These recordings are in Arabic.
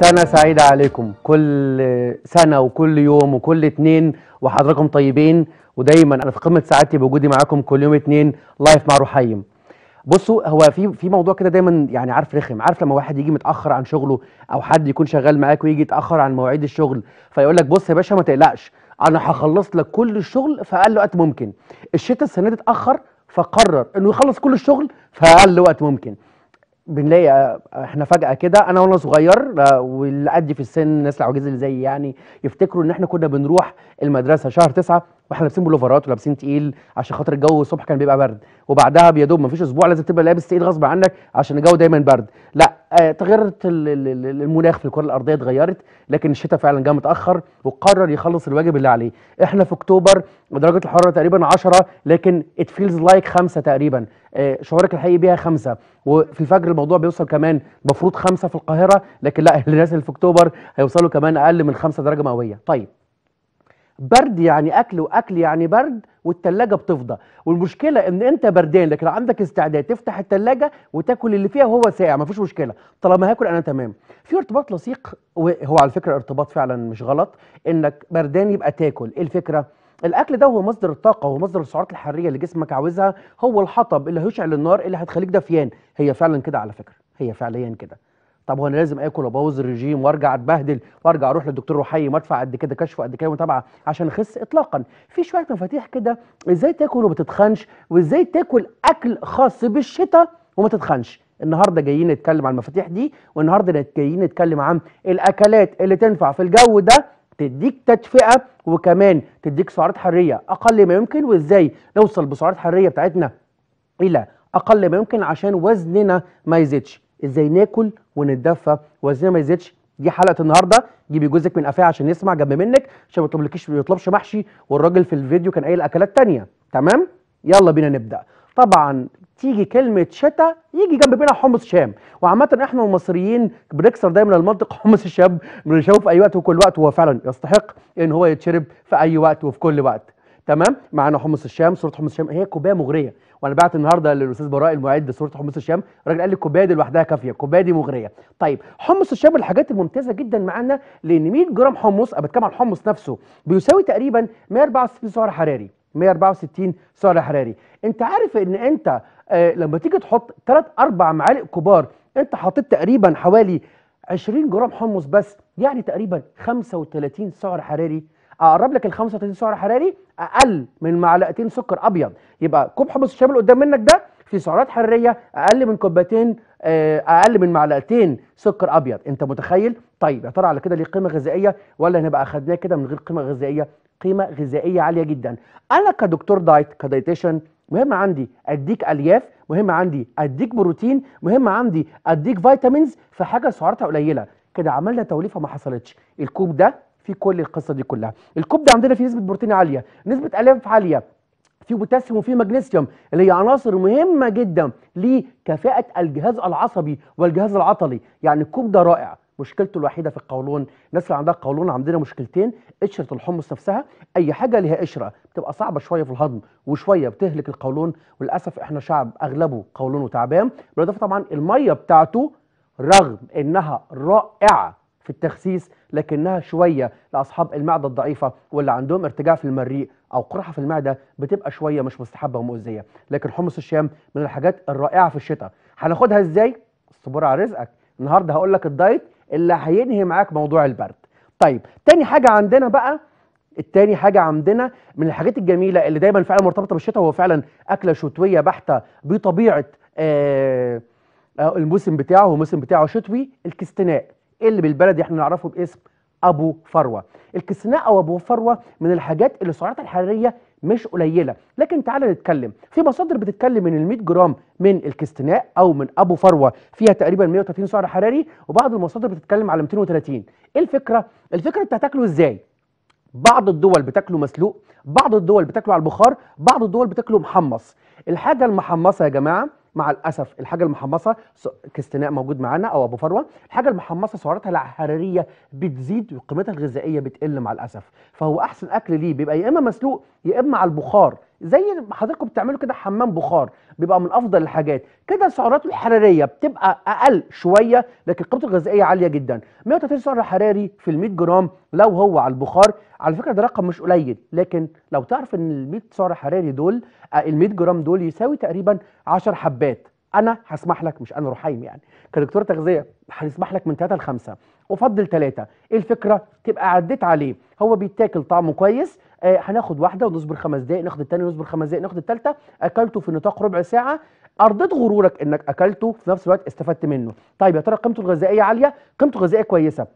سنة سعيدة عليكم كل سنة وكل يوم وكل اتنين وحضراتكم طيبين ودايما انا في قمة سعادتي بوجودي معاكم كل يوم اتنين لايف مع روحيم بصوا هو في في موضوع كده دايما يعني عارف رخم عارف لما واحد يجي متاخر عن شغله او حد يكون شغال معاك ويجي يتاخر عن مواعيد الشغل فيقول لك بص يا باشا ما تقلقش انا هخلص لك كل الشغل في اقل وقت ممكن الشتاء السنه دي اتاخر فقرر انه يخلص كل الشغل في اقل وقت ممكن بنلاقي آه، احنا فجاه كده انا وانا صغير آه، واللي قد في السن الناس العواجيز اللي زيي يعني يفتكروا ان احنا كنا بنروح المدرسه شهر تسعة واحنا لابسين بلوفرات ولابسين تقيل عشان خاطر الجو الصبح كان بيبقى برد وبعدها بيدوب مفيش اسبوع لازم تبقى لابس تقيل غصب عنك عشان الجو دايما برد لا آه، تغيرت المناخ في الكره الارضيه اتغيرت لكن الشتاء فعلا جه متاخر وقرر يخلص الواجب اللي عليه احنا في اكتوبر درجه الحراره تقريبا 10 لكن ات فيلز لايك 5 تقريبا آه، شعورك الحقيقي بيها خمسة وفي الفجر الموضوع بيوصل كمان المفروض خمسة في القاهرة لكن لا الناس اللي في أكتوبر هيوصلوا كمان أقل من خمسة درجة مئوية طيب برد يعني اكل واكل يعني برد والتلاجة بتفضى والمشكلة ان انت بردان لكن عندك استعداد تفتح التلاجة وتاكل اللي فيها وهو ساقع مفيش مشكلة طالما هاكل انا تمام في ارتباط لصيق وهو على فكرة ارتباط فعلا مش غلط انك بردان يبقى تاكل ايه الفكرة الاكل ده هو مصدر الطاقه هو مصدر السعرات الحراريه اللي جسمك عاوزها هو الحطب اللي هيشعل النار اللي هتخليك دافيان هي فعلا كده على فكره هي فعليا كده طب هو انا لازم اكل وابوظ الرجيم وارجع اتبهدل وارجع اروح للدكتور وحي مدفع قد كده كشف قد كده متابعه عشان اخس اطلاقا في شويه مفاتيح كده ازاي تاكل وما تتخنش وازاي تاكل اكل خاص بالشتاء وما تتخنش النهارده جايين نتكلم عن المفاتيح دي والنهارده جايين نتكلم عن الاكلات اللي تنفع في الجو ده تديك تدفئه وكمان تديك سعرات حراريه اقل ما يمكن وازاي نوصل بسعرات حراريه بتاعتنا الى اقل ما يمكن عشان وزننا ما يزيدش ازاي ناكل ونتدفى وزننا ما يزيدش دي حلقه النهارده جيبي جوزك من قفاه عشان يسمع جنب منك عشان ما يطلبلكيش ما يطلبش محشي والراجل في الفيديو كان قايل اكلات تانية تمام يلا بينا نبدا طبعا تيجي كلمه شتا يجي جنب بينها حمص شام وعامه احنا المصريين بنكسر دايما المنطق حمص الشام بنشوفه في اي وقت وكل وقت وهو فعلا يستحق ان هو يتشرب في اي وقت وفي كل وقت تمام معانا حمص الشام صوره حمص الشام هي كوبايه مغريه وانا بعت النهارده للاستاذ براء المعد صوره حمص الشام الراجل قال لي الكوبايه دي لوحدها كافيه الكوبايه دي مغريه طيب حمص الشام الحاجات الممتازه جدا معانا لان 100 جرام حمص انا بتكلم عن الحمص نفسه بيساوي تقريبا 164 سعر حراري 164 سعر حراري انت عارف ان انت آه، لما تيجي تحط ثلاث أربع معالق كبار انت حطيت تقريبا حوالي 20 جرام حمص بس يعني تقريبا 35 سعر حراري اقرب لك ال 35 سعر حراري اقل من معلقتين سكر ابيض يبقى كوب حمص الشام اللي قدام منك ده في سعرات حراريه اقل من كوبتين آه، اقل من معلقتين سكر ابيض انت متخيل طيب يا ترى على كده ليه قيمه غذائيه ولا هنبقى اخدناه كده من غير قيمه غذائيه قيمه غذائيه عاليه جدا انا كدكتور دايت كدايتيشن مهم عندي اديك الياف مهم عندي اديك بروتين مهم عندي اديك فيتامينز في حاجه سعراتها قليله كده عملنا توليفه ما حصلتش الكوب ده في كل القصه دي كلها الكوب ده عندنا فيه نسبه بروتين عاليه نسبه الياف عاليه فيه بوتاسيوم وفيه ماجنيسيوم اللي هي عناصر مهمه جدا لكفاءه الجهاز العصبي والجهاز العضلي يعني الكوب ده رائع مشكلته الوحيده في القولون الناس اللي عندها قولون عندنا مشكلتين قشره الحمص نفسها اي حاجه ليها قشره بتبقى صعبه شويه في الهضم وشويه بتهلك القولون وللاسف احنا شعب اغلبه قولونه تعبان بالاضافه طبعا الميه بتاعته رغم انها رائعه في التخسيس لكنها شويه لاصحاب المعده الضعيفه واللي عندهم ارتجاع في المريء او قرحه في المعده بتبقى شويه مش مستحبه ومؤذيه لكن حمص الشام من الحاجات الرائعه في الشتاء هناخدها ازاي الصبر على رزقك النهارده هقول لك الدايت اللي هينهي معاك موضوع البرد طيب تاني حاجه عندنا بقى التاني حاجة عندنا من الحاجات الجميلة اللي دايما فعلا مرتبطة بالشتاء هو فعلا أكلة شتوية بحتة بطبيعة آه, آه، الموسم بتاعه والموسم بتاعه شتوي الكستناء إيه اللي بالبلد احنا نعرفه باسم أبو فروة الكستناء أو أبو فروة من الحاجات اللي سعراتها الحرارية مش قليله لكن تعالى نتكلم في مصادر بتتكلم ان ال 100 جرام من الكستناء او من ابو فروه فيها تقريبا 130 سعر حراري وبعض المصادر بتتكلم على 230 ايه الفكره الفكره انت هتاكله ازاي بعض الدول بتاكله مسلوق بعض الدول بتاكله على البخار بعض الدول بتاكله محمص الحاجه المحمصه يا جماعه مع الاسف الحاجه المحمصه كاستناء موجود معانا او ابو فروه الحاجه المحمصه سعراتها الحراريه بتزيد وقيمتها الغذائيه بتقل مع الاسف فهو احسن اكل ليه بيبقى يا اما مسلوق يا اما على البخار زي ما حضراتكم بتعملوا كده حمام بخار بيبقى من افضل الحاجات كده سعراته الحراريه بتبقى اقل شويه لكن قيمته الغذائيه عاليه جدا 130 سعر حراري في ال 100 جرام لو هو على البخار على فكره ده رقم مش قليل لكن لو تعرف ان ال 100 سعر حراري دول آه، ال 100 جرام دول يساوي تقريبا 10 حبات انا هسمح لك مش انا رحيم يعني كدكتور تغذيه هنسمح لك من 3 ل 5 افضل 3 إيه الفكره تبقى عديت عليه هو بيتاكل طعمه كويس آه، هناخد واحده ونصبر خمس دقائق ناخد الثانيه ونصبر خمس دقائق ناخد الثالثه اكلته في نطاق ربع ساعه ارضيت غرورك انك اكلته في نفس الوقت استفدت منه طيب يا ترى قيمته الغذائيه عاليه قيمته الغذائيه كويسه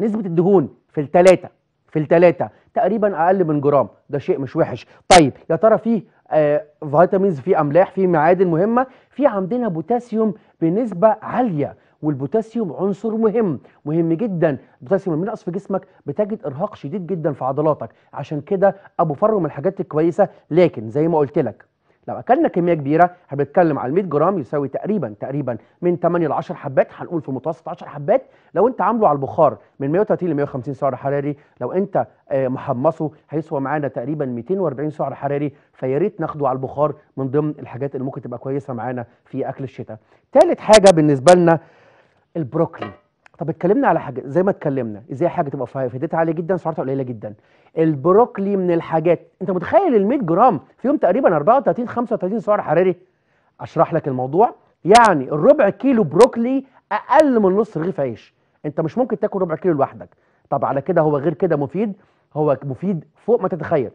نسبه الدهون في الثلاثه في الثلاثه تقريبا اقل من جرام ده شيء مش وحش طيب يا ترى فيه آه فيتامينز فيه املاح فيه معادن مهمه في عندنا بوتاسيوم بنسبه عاليه والبوتاسيوم عنصر مهم مهم جدا البوتاسيوم لما ينقص في جسمك بتجد ارهاق شديد جدا في عضلاتك عشان كده ابو فرو من الحاجات الكويسه لكن زي ما قلت لك لو اكلنا كميه كبيره هنتكلم على 100 جرام يساوي تقريبا تقريبا من 8 ل 10 حبات هنقول في متوسط 10 حبات لو انت عامله على البخار من 130 ل 150 سعر حراري لو انت آه، محمصه هيسوى معانا تقريبا 240 سعر حراري فيا ريت ناخده على البخار من ضمن الحاجات اللي ممكن تبقى كويسه معانا في اكل الشتاء. ثالث حاجه بالنسبه لنا البروكلي طب اتكلمنا على حاجه زي ما اتكلمنا ازاي حاجه تبقى فايدتها عاليه جدا سعرتها قليله جدا البروكلي من الحاجات انت متخيل ال 100 جرام فيهم تقريبا 34 35 سعر حراري اشرح لك الموضوع يعني الربع كيلو بروكلي اقل من نص رغيف عيش انت مش ممكن تاكل ربع كيلو لوحدك طب على كده هو غير كده مفيد هو مفيد فوق ما تتخيل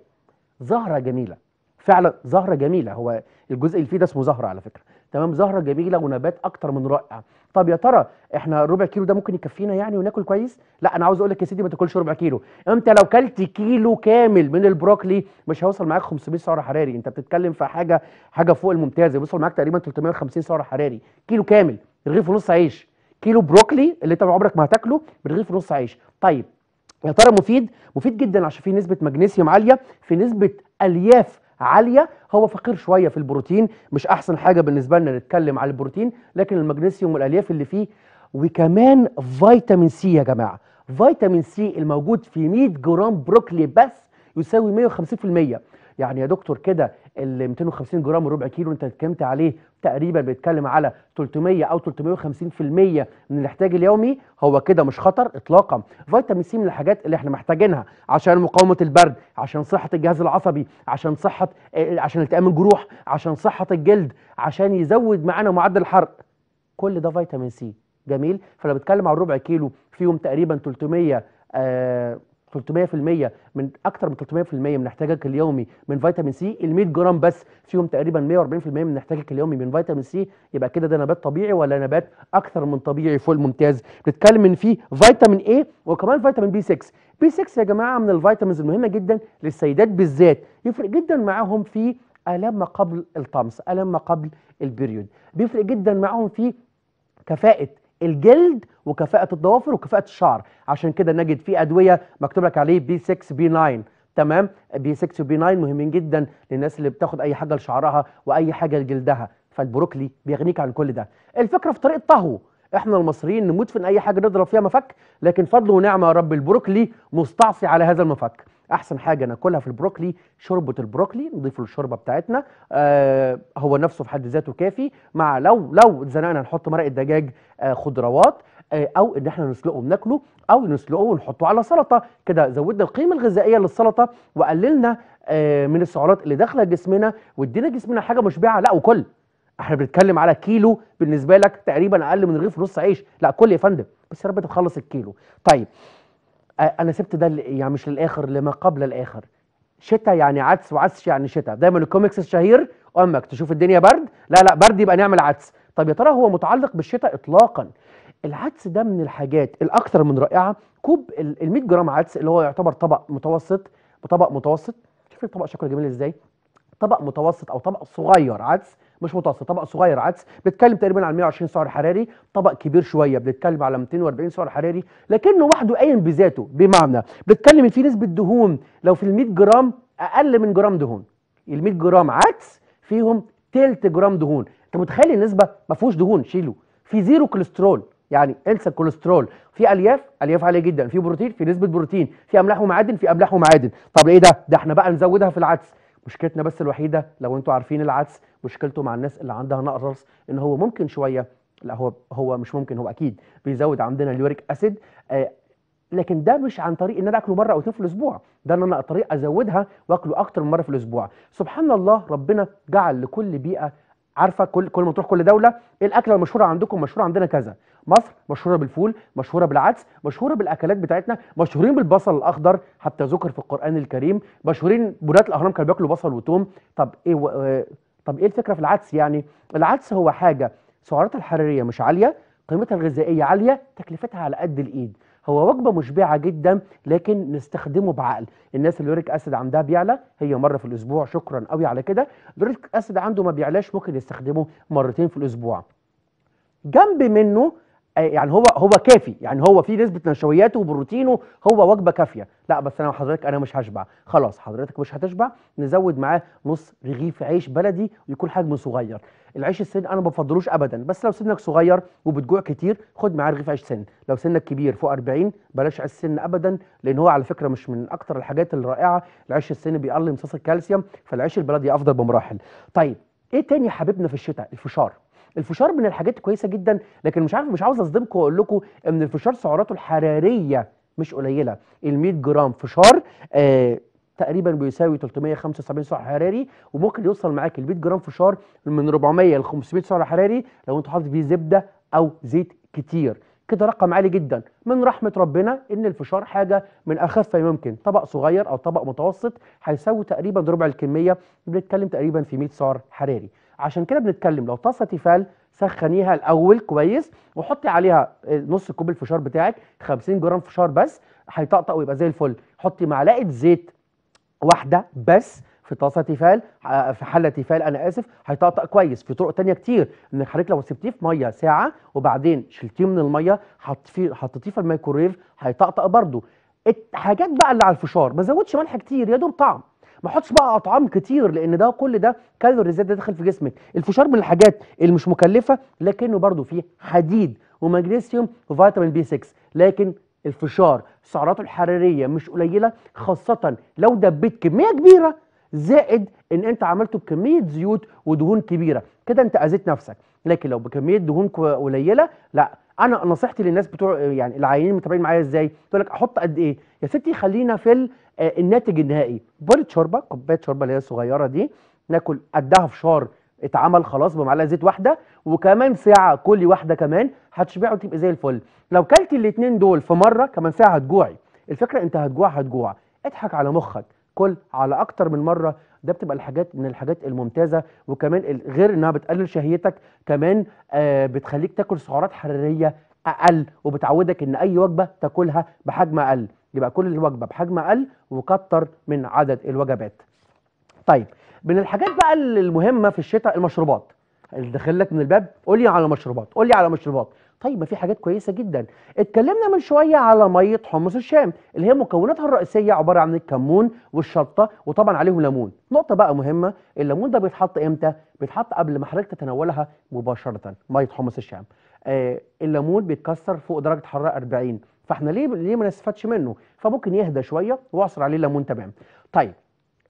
زهره جميله فعلا زهره جميله هو الجزء اللي فيه ده اسمه زهره على فكره تمام زهره جميله ونبات اكتر من رائع طب يا ترى احنا ربع كيلو ده ممكن يكفينا يعني وناكل كويس لا انا عاوز اقول لك يا سيدي ما تاكلش ربع كيلو انت لو كلت كيلو كامل من البروكلي مش هيوصل معاك 500 سعر حراري انت بتتكلم في حاجه حاجه فوق الممتازه بيوصل معاك تقريبا 350 سعر حراري كيلو كامل رغيف ونص عيش كيلو بروكلي اللي انت عمرك ما هتاكله برغيف ونص عيش طيب يا ترى مفيد مفيد جدا عشان فيه نسبه مغنيسيوم عاليه في نسبه الياف عاليه هو فقير شويه في البروتين مش احسن حاجه بالنسبه لنا نتكلم على البروتين لكن المغنيسيوم والالياف اللي فيه وكمان فيتامين سي يا جماعه فيتامين سي الموجود في 100 جرام بروكلي بس يساوي 150% يعني يا دكتور كده ال 250 جرام وربع كيلو انت اتكلمت عليه تقريبا بيتكلم على 300 او 350% من الاحتياج اليومي هو كده مش خطر اطلاقا فيتامين سي من الحاجات اللي احنا محتاجينها عشان مقاومه البرد عشان صحه الجهاز العصبي عشان صحه آه، عشان التئام الجروح عشان صحه الجلد عشان يزود معانا معدل الحرق كل ده فيتامين سي جميل فلو بتكلم على ربع كيلو فيهم تقريبا 300 آه 300% من اكتر من 300% من احتياجك اليومي من فيتامين سي ال 100 جرام بس فيهم تقريبا 140% من احتياجك اليومي من فيتامين سي يبقى كده ده نبات طبيعي ولا نبات اكثر من طبيعي فوق الممتاز بنتكلم ان فيه فيتامين اي وكمان فيتامين بي 6 بي 6 يا جماعه من الفيتامينز المهمه جدا للسيدات بالذات يفرق جدا معاهم في الام ما قبل الطمس الام ما قبل البريود بيفرق جدا معاهم في كفاءه الجلد وكفاءه الضوافر وكفاءه الشعر عشان كده نجد في ادويه مكتوب لك عليه بي 6 بي 9 تمام بي 6 وبي 9 مهمين جدا للناس اللي بتاخد اي حاجه لشعرها واي حاجه لجلدها فالبروكلي بيغنيك عن كل ده الفكره في طريقه طهو احنا المصريين نموت في ان اي حاجه نضرب فيها مفك لكن فضل ونعمه يا رب البروكلي مستعصي على هذا المفك احسن حاجه ناكلها في البروكلي شوربه البروكلي نضيفه للشوربه بتاعتنا آه هو نفسه في حد ذاته كافي مع لو لو اتزنقنا نحط مرقه دجاج آه خضروات آه او ان احنا نسلقه وناكله او نسلقه ونحطه على سلطه كده زودنا القيمه الغذائيه للسلطه وقللنا آه من السعرات اللي داخله جسمنا وادينا جسمنا حاجه مشبعه لا وكل احنا بنتكلم على كيلو بالنسبه لك تقريبا اقل من رغيف نص عيش لا كل يا فندم بس يا رب تخلص الكيلو طيب انا سبت ده يعني مش للاخر لما قبل الاخر شتاء يعني عدس وعدس يعني شتاء دايما الكوميكس الشهير امك تشوف الدنيا برد لا لا برد يبقى نعمل عدس طب يا ترى هو متعلق بالشتاء اطلاقا العدس ده من الحاجات الاكثر من رائعه كوب ال 100 جرام عدس اللي هو يعتبر طبق متوسط طبق متوسط شوف الطبق شكله جميل ازاي طبق متوسط او طبق صغير عدس مش متوسط طبق صغير عدس بيتكلم تقريبا على 120 سعر حراري طبق كبير شويه بنتكلم على 240 سعر حراري لكنه وحده قايم بذاته بمعنى بنتكلم ان في نسبه دهون لو في ال 100 جرام اقل من جرام دهون ال 100 جرام عدس فيهم تلت جرام دهون انت متخيل النسبه ما فيهوش دهون شيله في زيرو كوليسترول يعني انسى الكوليسترول في الياف الياف عاليه جدا في بروتين في نسبه بروتين في املاح ومعادن في املاح ومعادن طب ايه ده ده احنا بقى نزودها في العدس مشكلتنا بس الوحيده لو انتوا عارفين العدس مشكلته مع الناس اللي عندها نقرس ان هو ممكن شويه لا هو هو مش ممكن هو اكيد بيزود عندنا اليوريك اسيد آه لكن ده مش عن طريق ان انا اكله مره او اثنين في الاسبوع ده ان انا طريق ازودها واكله اكتر من مره في الاسبوع سبحان الله ربنا جعل لكل بيئه عارفه كل كل ما تروح كل دوله ايه الاكله المشهوره عندكم مشهوره عندنا كذا مصر مشهوره بالفول مشهوره بالعدس مشهوره بالاكلات بتاعتنا مشهورين بالبصل الاخضر حتى ذكر في القران الكريم مشهورين بنات الاهرام كانوا بياكلوا بصل وتوم طب ايه و... آه، طب ايه الفكره في العدس يعني العدس هو حاجه سعراتها الحراريه مش عاليه قيمتها الغذائيه عاليه تكلفتها على قد الايد هو وجبه مشبعه جدا لكن نستخدمه بعقل الناس اللي يوريك اسيد عندها بيعلى هي مره في الاسبوع شكرا قوي على كده يوريك اسيد عنده ما بيعلاش ممكن يستخدمه مرتين في الاسبوع جنب منه آه، يعني هو هو كافي يعني هو في نسبه نشوياته وبروتينه هو وجبه كافيه لا بس انا وحضرتك انا مش هشبع خلاص حضرتك مش هتشبع نزود معاه نص رغيف عيش بلدي ويكون حجمه صغير العيش السن انا ما بفضلوش ابدا بس لو سنك صغير وبتجوع كتير خد معاه رغيف عيش سن لو سنك كبير فوق 40 بلاش عيش سن ابدا لان هو على فكره مش من اكتر الحاجات الرائعه العيش السن بيقلل امتصاص الكالسيوم فالعيش البلدي افضل بمراحل طيب ايه تاني حبيبنا في الشتاء الفشار الفشار من الحاجات الكويسه جدا لكن مش عارف مش عاوز اصدمكم واقول لكم ان الفشار سعراته الحراريه مش قليله ال 100 جرام فشار آه تقريبا بيساوي 375 سعر حراري وممكن يوصل معاك ال 100 جرام فشار من 400 ل 500 سعر حراري لو انت حاطط فيه زبده او زيت كتير كده رقم عالي جدا من رحمة ربنا ان الفشار حاجة من اخف ما يمكن طبق صغير او طبق متوسط هيساوي تقريبا ربع الكمية بنتكلم تقريبا في 100 سعر حراري عشان كده بنتكلم لو طاسة تيفال سخنيها الاول كويس وحطي عليها نص كوب الفشار بتاعك 50 جرام فشار بس هيطقطق ويبقى زي الفل حطي معلقة زيت واحده بس في طاسه تيفال في حله تيفال انا اسف هيطقطق كويس في طرق تانية كتير انك حضرتك لو سبتيه في ميه ساعه وبعدين شلتيه من الميه حطيتيه حطيتيه في الميكرويف هيطقطق برضه الحاجات بقى اللي على الفشار ما زودش ملح كتير يا دوب طعم ما احطش بقى اطعام كتير لان ده كل ده كالوري زياده داخل في جسمك الفشار من الحاجات اللي مش مكلفه لكنه برضو فيه حديد ومغنيسيوم وفيتامين بي 6 لكن الفشار سعراته الحراريه مش قليله خاصه لو دبيت كميه كبيره زائد ان انت عملته بكميه زيوت ودهون كبيره كده انت اذيت نفسك لكن لو بكميه دهون قليله لا انا نصيحتي للناس بتوع يعني العيانين متابعين معايا ازاي تقول لك احط قد ايه يا ستي خلينا في آه، الناتج النهائي بولت شوربه كوبايه شوربه اللي هي الصغيره دي ناكل قدها فشار اتعمل خلاص بمعلقه زيت واحده وكمان ساعه كلي واحده كمان هتشبعي وتبقي زي الفل لو كلتي الاثنين دول في مره كمان ساعه هتجوعي الفكره انت هتجوع هتجوع اضحك على مخك كل على اكتر من مره ده بتبقى الحاجات من الحاجات الممتازه وكمان غير انها بتقلل شهيتك كمان آه بتخليك تاكل سعرات حراريه اقل وبتعودك ان اي وجبه تاكلها بحجم اقل يبقى كل الوجبه بحجم اقل وكتر من عدد الوجبات طيب من الحاجات بقى المهمه في الشتاء المشروبات داخل لك من الباب قول لي على مشروبات قول لي على مشروبات طيب ما في حاجات كويسه جدا اتكلمنا من شويه على ميه حمص الشام اللي هي مكوناتها الرئيسيه عباره عن الكمون والشطه وطبعا عليهم ليمون نقطه بقى مهمه الليمون ده بيتحط امتى بيتحط قبل ما حضرتك تتناولها مباشره ميه حمص الشام آه الليمون بيتكسر فوق درجه حراره 40 فاحنا ليه ليه ما نستفادش منه فممكن يهدى شويه واعصر عليه ليمون تمام طيب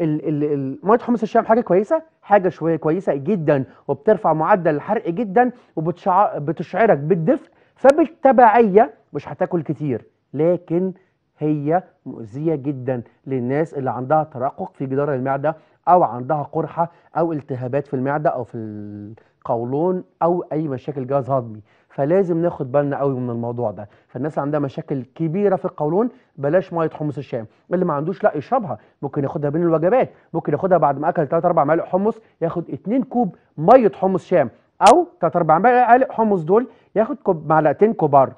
ميه حمص الشام حاجه كويسه حاجه شويه كويسه جدا وبترفع معدل الحرق جدا وبتشعرك بالدفء فبالتبعيه مش هتاكل كتير لكن هي مؤذيه جدا للناس اللي عندها ترقق في جدار المعده او عندها قرحه او التهابات في المعده او في القولون او اي مشاكل جهاز هضمي فلازم ناخد بالنا قوي من الموضوع ده فالناس عندها مشاكل كبيره في القولون بلاش ميه حمص الشام اللي ما عندوش لا يشربها ممكن ياخدها بين الوجبات ممكن ياخدها بعد ما اكل 3 4 معالق حمص ياخد 2 كوب ميه حمص شام او 3 4 معالق حمص دول ياخد كوب معلقتين كبار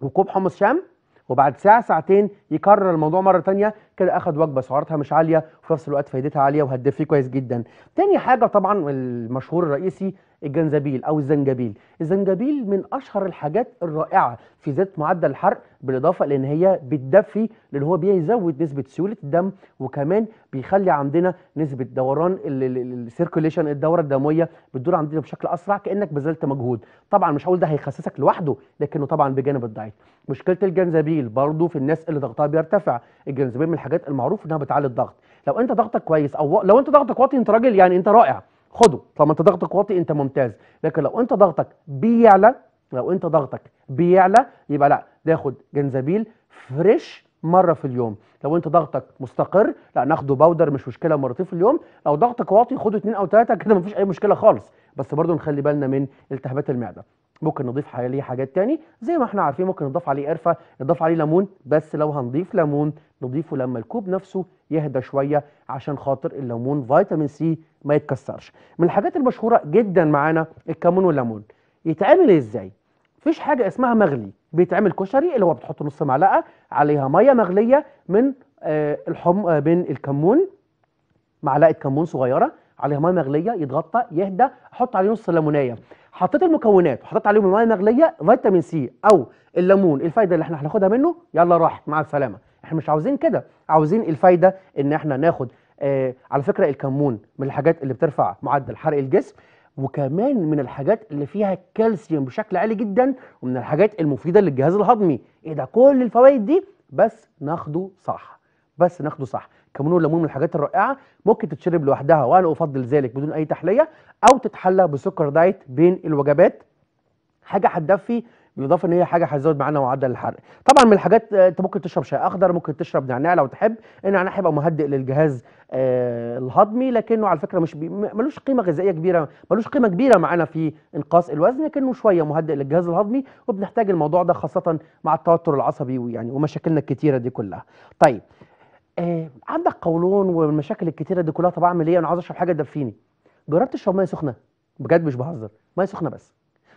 وكوب حمص شام وبعد ساعه ساعتين يكرر الموضوع مره ثانيه كده اخد وجبه سعراتها مش عاليه وفي نفس الوقت فايدتها عاليه وهتدفي كويس جدا تاني حاجه طبعا المشهور الرئيسي الجنزبيل او الزنجبيل الزنجبيل من اشهر الحاجات الرائعه في زياده معدل الحرق بالاضافه لان هي بتدفي لان هو بيزود نسبه سيوله الدم وكمان بيخلي عندنا نسبه دوران السيركوليشن الدوره الدمويه بتدور عندنا بشكل اسرع كانك بذلت مجهود طبعا مش هقول ده هيخسسك لوحده لكنه طبعا بجانب الدايت مشكله الجنزبيل برضو في الناس اللي ضغطها بيرتفع الجنزبيل من الحاجات المعروف انها بتعلي الضغط لو انت ضغطك كويس او لو انت ضغطك واطي انت راجل يعني انت رائع خده طالما انت ضغطك واطي انت ممتاز لكن لو انت ضغطك بيعلى لو انت ضغطك بيعلى يبقى لا تاخد جنزبيل فريش مره في اليوم لو انت ضغطك مستقر لا ناخده باودر مش مشكله مرتين في اليوم لو ضغطك واطي خده اتنين او ثلاثه كده مفيش اي مشكله خالص بس برضه نخلي بالنا من التهابات المعده ممكن نضيف عليه حاجات تاني زي ما احنا عارفين ممكن نضيف عليه قرفه نضيف عليه ليمون بس لو هنضيف ليمون نضيفه لما الكوب نفسه يهدى شويه عشان خاطر الليمون فيتامين سي ما يتكسرش من الحاجات المشهوره جدا معانا الكمون والليمون يتعمل ازاي مفيش حاجه اسمها مغلي بيتعمل كشري اللي هو بتحط نص معلقه عليها ميه مغليه من آه، الحم بين آه، من الكمون معلقه كمون صغيره عليها ميه مغليه يتغطى يهدى احط عليه نص ليمونيه حطيت المكونات وحطيت عليهم الميه المغليه فيتامين سي او الليمون الفايده اللي احنا هناخدها منه يلا راحت مع السلامه احنا مش عاوزين كده عاوزين الفايده ان احنا ناخد آه على فكره الكمون من الحاجات اللي بترفع معدل حرق الجسم وكمان من الحاجات اللي فيها الكالسيوم بشكل عالي جدا ومن الحاجات المفيده للجهاز الهضمي ايه ده كل الفوائد دي بس ناخده صح بس ناخده صح الكمون والليمون من الحاجات الرائعه ممكن تتشرب لوحدها وانا افضل ذلك بدون اي تحليه او تتحلى بسكر دايت بين الوجبات حاجه هتدفي بالاضافه ان هي حاجه هتزود معانا معدل الحرق طبعا من الحاجات آه، انت ممكن تشرب شاي اخضر ممكن تشرب نعناع لو تحب النعناع هيبقى مهدئ للجهاز آه الهضمي لكنه على فكره مش بي... ملوش قيمه غذائيه كبيره ملوش قيمه كبيره معانا في انقاص الوزن لكنه شويه مهدئ للجهاز الهضمي وبنحتاج الموضوع ده خاصه مع التوتر العصبي ويعني ومشاكلنا الكتيره دي كلها طيب آه عندك قولون والمشاكل الكتيره دي كلها طب اعمل ايه انا عاوز اشرب حاجه تدفيني جربت تشرب ميه سخنه بجد مش بهزر ميه سخنه بس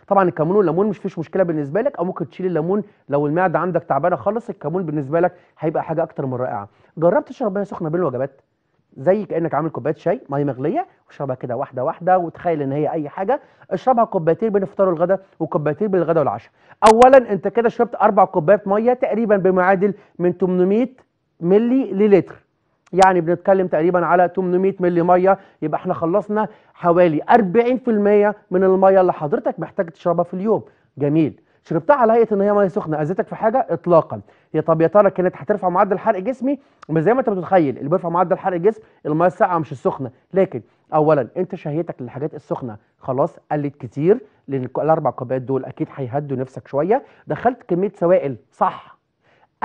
طبعا الكمون والليمون مش فيش مشكله بالنسبه لك او ممكن تشيل الليمون لو المعده عندك تعبانه خالص الكمون بالنسبه لك هيبقى حاجه اكتر من رائعه جربت تشرب ميه سخنه بين الوجبات زي كانك عامل كوبايه شاي ميه مغليه واشربها كده واحده واحده وتخيل ان هي اي حاجه اشربها كوبايتين بين الفطار والغدا وكوبايتين بين الغداء والعشاء اولا انت كده شربت اربع كوبايات ميه تقريبا بمعادل من 800 ملي للتر يعني بنتكلم تقريبا على 800 ملي ميه يبقى احنا خلصنا حوالي 40% من الميه اللي حضرتك محتاج تشربها في اليوم جميل شربتها على هيئه ان هي ميه سخنه اذتك في حاجه اطلاقا يا طب يا ترى كانت هترفع معدل حرق جسمي مش زي ما انت بتتخيل اللي بيرفع معدل حرق الجسم الميه الساقعه مش السخنه لكن اولا انت شهيتك للحاجات السخنه خلاص قلت كتير لان الاربع كوبايات دول اكيد هيهدوا نفسك شويه دخلت كميه سوائل صح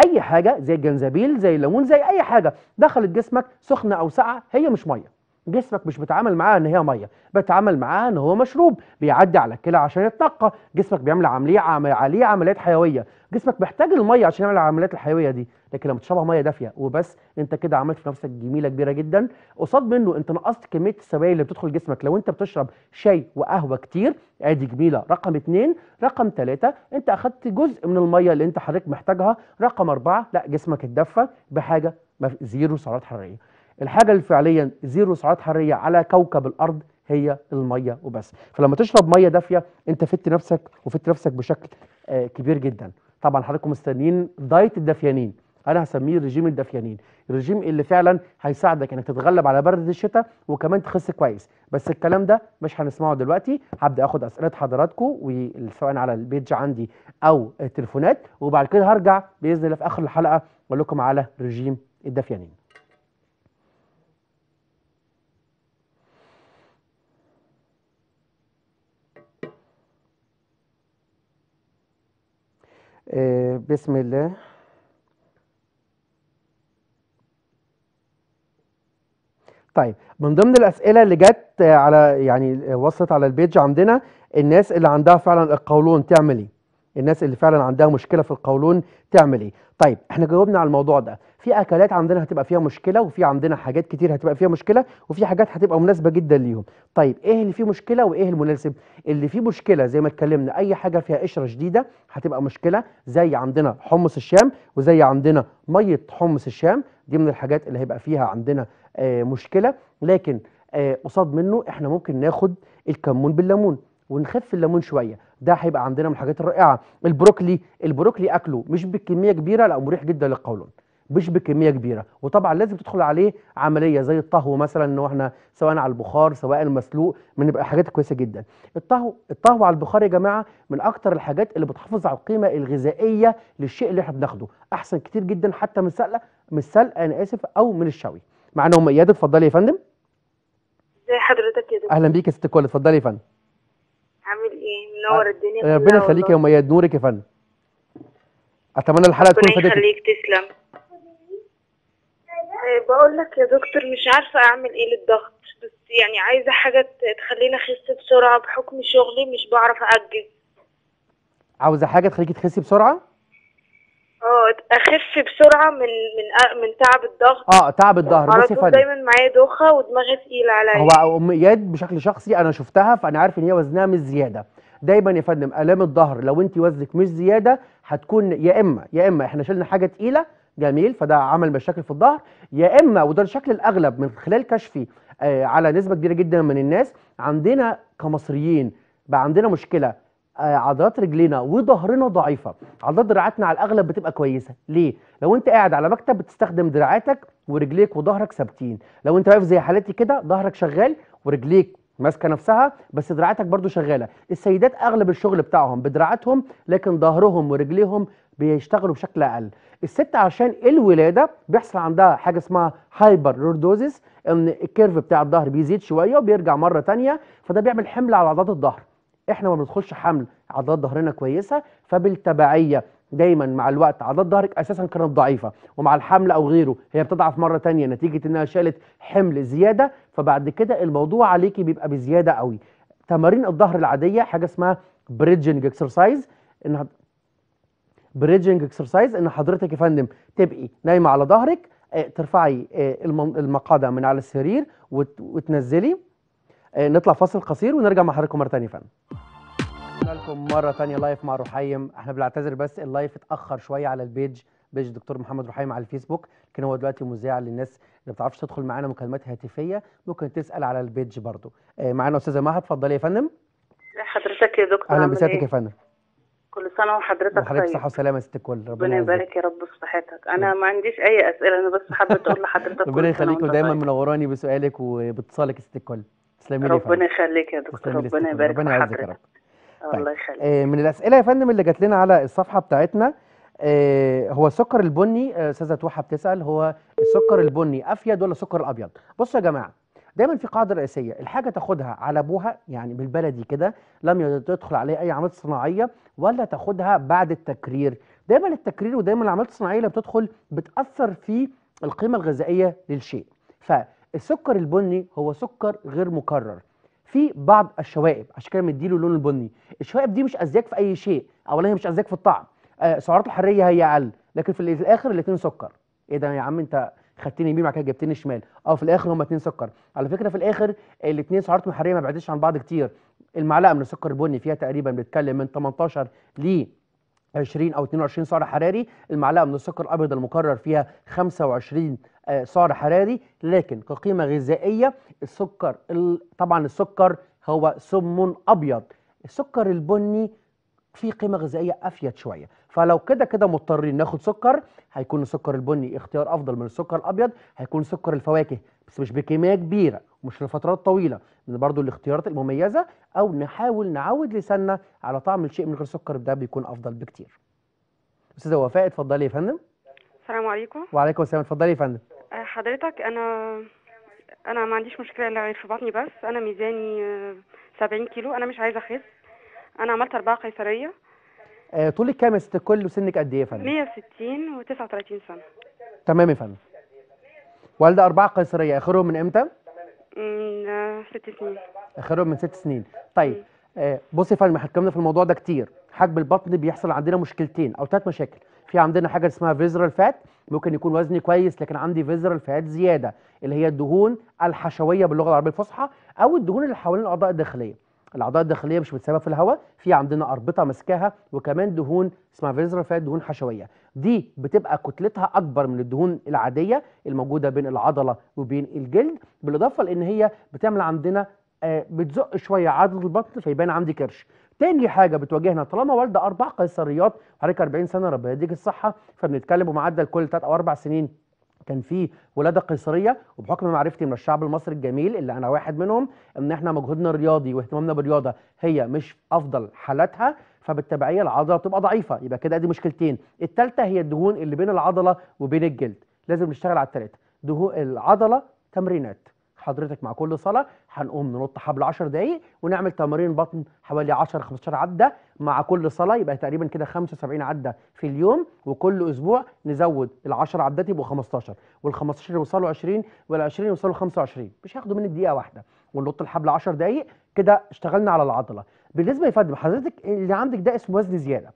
اي حاجه زي الجنزبيل زي الليمون زي اي حاجه دخلت جسمك سخنه او ساقعه هي مش ميه جسمك مش بيتعامل معاها ان هي ميه بتعامل معاها ان هو مشروب بيعدي على الكلى عشان يتنقى جسمك بيعمل عمليه عمليه عمليات حيويه جسمك محتاج الميه عشان يعمل العمليات الحيويه دي لكن لما تشربها ميه دافيه وبس انت كده عملت في نفسك جميله كبيره جدا قصاد منه انت نقصت كميه السوائل اللي بتدخل جسمك لو انت بتشرب شاي وقهوه كتير ادي جميله رقم اثنين رقم ثلاثه انت اخدت جزء من الميه اللي انت حضرتك محتاجها رقم اربعه لا جسمك اتدفى بحاجه زيرو سعرات حراريه الحاجه اللي فعليا زيرو سعرات حراريه على كوكب الارض هي الميه وبس فلما تشرب ميه دافيه انت فدت نفسك وفدت نفسك بشكل آه، كبير جدا طبعا حضراتكم مستنيين دايت الدافيانين انا هسميه رجيم الدفيانين الرجيم اللي فعلا هيساعدك انك تتغلب على برد الشتاء وكمان تخس كويس بس الكلام ده مش هنسمعه دلوقتي هبدا اخد اسئله حضراتكم سواء على البيج عندي او التليفونات وبعد كده هرجع باذن الله في اخر الحلقه اقول لكم على رجيم الدفيانين آه، بسم الله طيب من ضمن الاسئله اللي جت على يعني وصلت على البيج عندنا الناس اللي عندها فعلا القولون تعمل ايه الناس اللي فعلا عندها مشكله في القولون تعمل ايه طيب احنا جاوبنا على الموضوع ده في اكلات عندنا هتبقى فيها مشكله وفي عندنا حاجات كتير هتبقى فيها مشكله وفي حاجات هتبقى مناسبه جدا ليهم طيب ايه اللي فيه مشكله وايه المناسب اللي فيه مشكله زي ما اتكلمنا اي حاجه فيها قشره شديده هتبقى مشكله زي عندنا حمص الشام وزي عندنا ميه حمص الشام دي من الحاجات اللي هيبقى فيها عندنا آه، مشكله لكن آه، قصاد منه احنا ممكن ناخد الكمون بالليمون ونخف الليمون شويه ده هيبقى عندنا من الحاجات الرائعه البروكلي البروكلي اكله مش بكميه كبيره لا مريح جدا للقولون مش بكميه كبيره وطبعا لازم تدخل عليه عمليه زي الطهو مثلا ان احنا سواء على البخار سواء مسلوق بنبقى حاجات كويسه جدا الطهو الطهو على البخار يا جماعه من اكتر الحاجات اللي بتحافظ على القيمه الغذائيه للشيء اللي احنا بناخده احسن كتير جدا حتى من سقله من السلق انا اسف او من الشوي معانا ام اياد اتفضلي يا فندم ازي حضرتك يا دكتور اهلا بيك يا ست الكل اتفضلي يا فندم عامل ايه منور الدنيا ربنا يخليك يا ام اياد نورك يا فندم اتمنى الحلقه تكون فادتك ربنا يخليك تسلم طيب، بقول لك يا دكتور مش عارفه اعمل ايه للضغط بس يعني عايزه حاجه تخليني اخس بسرعه بحكم شغلي مش بعرف اجز عاوزه حاجه تخليكي تخسي بسرعه اه اخف بسرعه من من من تعب الضغط اه تعب الظهر على بصي طول دايما معايا دوخه ودماغي ثقيله عليا هو ام اياد بشكل شخصي انا شفتها فانا عارف ان هي وزنها مش زياده دايما يا فندم الام الظهر لو انت وزنك مش زياده هتكون يا اما يا اما احنا شلنا حاجه ثقيله جميل فده عمل مشاكل في الظهر يا اما وده الشكل الاغلب من خلال كشفي آه على نسبه كبيره جدا من الناس عندنا كمصريين بقى عندنا مشكله آه، عضلات رجلينا وظهرنا ضعيفه عضلات دراعاتنا على الاغلب بتبقى كويسه ليه لو انت قاعد على مكتب بتستخدم دراعاتك ورجليك وظهرك ثابتين لو انت واقف زي حالتي كده ظهرك شغال ورجليك ماسكه نفسها بس دراعاتك برضو شغاله السيدات اغلب الشغل بتاعهم بدراعاتهم لكن ظهرهم ورجليهم بيشتغلوا بشكل اقل الست عشان الولاده بيحصل عندها حاجه اسمها هايبر لوردوزيس ان الكيرف بتاع الظهر بيزيد شويه وبيرجع مره ثانيه فده بيعمل حمل على عضلات الظهر احنا ما بندخلش حمل عضلات ظهرنا كويسه فبالتبعيه دايما مع الوقت عضلات ظهرك اساسا كانت ضعيفه ومع الحمل او غيره هي بتضعف مره تانية نتيجه انها شالت حمل زياده فبعد كده الموضوع عليكي بيبقى بزياده قوي تمارين الظهر العاديه حاجه اسمها بريدجنج اكسرسايز ان بريدجنج اكسرسايز ان حضرتك يا فندم تبقي نايمه على ظهرك آه، ترفعي آه، المقعده من على السرير وتنزلي آه، نطلع فاصل قصير ونرجع مع حضراتكم مره ثانيه يا فندم لكم مره ثانيه لايف مع رحيم احنا بنعتذر بس اللايف اتاخر شويه على البيج بيج دكتور محمد رحيم على الفيسبوك لكن هو دلوقتي مذيع للناس اللي ما بتعرفش تدخل معانا مكالمات هاتفيه ممكن تسال على البيج برضو آه، معانا استاذه مها اتفضلي يا فندم حضرتك يا دكتور اهلا بسيادتك إيه؟ يا فندم كل سنه وحضرتك طيب وحضرتك صحه وسلامه يا ست الكل ربنا يبارك يا رب في صحتك انا ما عنديش اي اسئله انا بس حابه اقول لحضرتك ربنا يخليك ودايما طيب. منوراني بسؤالك وباتصالك يا ست الكل تسلمي ربنا يخليك يا دكتور ربنا يبارك ربنا يعزك يا رب الله طيب، يخليك آه، من الاسئله يا فندم اللي جات لنا على الصفحه بتاعتنا آه، هو السكر البني آه، استاذه توحه بتسال هو السكر البني افيد ولا السكر الابيض بصوا يا جماعه دايما في قاعده رئيسيه الحاجه تاخدها على ابوها يعني بالبلدي كده لم يدخل عليها اي عمليات صناعيه ولا تاخدها بعد التكرير دايما التكرير ودايما العمليات الصناعيه اللي بتدخل بتاثر في القيمه الغذائيه للشيء ف السكر البني هو سكر غير مكرر في بعض الشوائب عشان كده مديله اللون البني الشوائب دي مش ازياك في اي شيء اولا هي مش ازياك في الطعم آه سعراته الحراريه هي اقل لكن في الاخر الاثنين سكر ايه ده يا عم انت خدتني يمين بعد كده جبتني شمال اه في الاخر هما اتنين سكر على فكره في الاخر الاثنين سعراتهم الحراريه ما بعدتش عن بعض كتير المعلقه من السكر البني فيها تقريبا بنتكلم من 18 ل 20 او 22 سعر حراري المعلقه من السكر الابيض المقرر فيها 25 آه، سعر حراري لكن كقيمه غذائيه السكر طبعا السكر هو سم ابيض السكر البني فيه قيمه غذائيه افيد شويه فلو كده كده مضطرين ناخد سكر هيكون السكر البني اختيار افضل من السكر الابيض هيكون سكر الفواكه بس مش بكميه كبيره ومش لفترات طويله من برضو الاختيارات المميزه او نحاول نعود لساننا على طعم الشيء من غير سكر ده بيكون افضل بكتير استاذه وفاء اتفضلي يا فندم السلام عليكم وعليكم السلام اتفضلي يا فندم أه، حضرتك انا انا ما عنديش مشكله غير في بطني بس انا ميزاني 70 آه، كيلو انا مش عايزه اخس انا عملت اربعه قيصريه آه، طولك كام يا ست الكل وسنك قد ايه يا فندم 160 و39 سنه تمام يا فندم والده اربعه قيصريه اخرهم من امتى من آه، ست سنين اخرهم من ست سنين طيب آه، بصي يا فندم هتكلمنا في الموضوع ده كتير حجم البطن بيحصل عندنا مشكلتين او ثلاث مشاكل في عندنا حاجه اسمها فيزرال فات ممكن يكون وزني كويس لكن عندي فيزرال فات زياده اللي هي الدهون الحشويه باللغه العربيه الفصحى او الدهون اللي حوالين الاعضاء الداخليه الاعضاء الداخليه مش متسابه في الهواء في عندنا اربطه ماسكاها وكمان دهون اسمها فيزرا فات دهون حشويه دي بتبقى كتلتها اكبر من الدهون العاديه الموجوده بين العضله وبين الجلد بالاضافه لان هي بتعمل عندنا آه، بتزق شويه عضله البطن فيبان عندي كرش تاني حاجه بتواجهنا طالما والده اربع قيصريات حضرتك 40 سنه ربنا يديك الصحه فبنتكلم بمعدل كل 3 او 4 سنين كان في ولاده قيصريه وبحكم معرفتي من الشعب المصري الجميل اللي انا واحد منهم ان احنا مجهودنا الرياضي واهتمامنا بالرياضه هي مش افضل حالاتها فبالتبعيه العضله بتبقى ضعيفه يبقى كده ادي مشكلتين الثالثه هي الدهون اللي بين العضله وبين الجلد لازم نشتغل على الثلاثه دهون العضله تمرينات حضرتك مع كل صلاه هنقوم ننط حبل 10 دقائق ونعمل تمارين بطن حوالي 10 15 عده مع كل صلاه يبقى تقريبا كده 75 عده في اليوم وكل اسبوع نزود ال 10 عدات يبقوا 15 وال 15 يوصلوا 20 وال 20 يوصلوا 25 مش هياخدوا من الدقيقه واحده وننط الحبل 10 دقائق كده اشتغلنا على العضله بالنسبه يا فندم حضرتك اللي عندك ده اسمه وزن زياده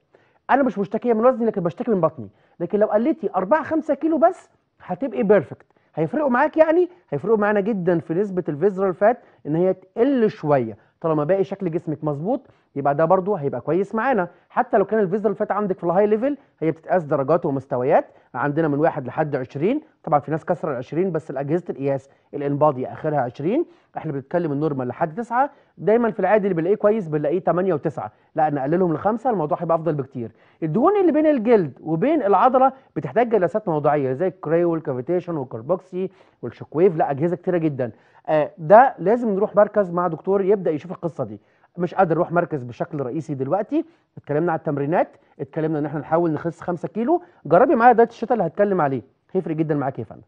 انا مش مشتكيه من وزني لكن بشتكي من بطني لكن لو قلتي 4 5 كيلو بس هتبقي بيرفكت هيفرقوا معاك يعني هيفرقوا معانا جدا في نسبه الفيزرال فات ان هي تقل شويه طالما باقي شكل جسمك مظبوط يبقى ده برضو هيبقى كويس معانا حتى لو كان الفيزا اللي فات عندك في الهاي ليفل هي بتتقاس درجات ومستويات عندنا من واحد لحد 20 طبعا في ناس كسر ال 20 بس الاجهزه القياس الانباضي اخرها 20 احنا بنتكلم النورمال لحد 9 دايما في العادي اللي بنلاقيه كويس بنلاقيه 8 و9 لا نقللهم لخمسه الموضوع هيبقى افضل بكتير الدهون اللي بين الجلد وبين العضله بتحتاج جلسات موضعيه زي الكراي والكافيتيشن والكربوكسي والشوك ويف لا اجهزه كتيره جدا آه، ده لازم نروح مركز مع دكتور يبدا يشوف القصه دي مش قادر اروح مركز بشكل رئيسي دلوقتي اتكلمنا على التمرينات اتكلمنا ان احنا نحاول نخس 5 كيلو جربي معايا دايت الشتاء اللي هتكلم عليه هيفرق جدا معاك يا فندم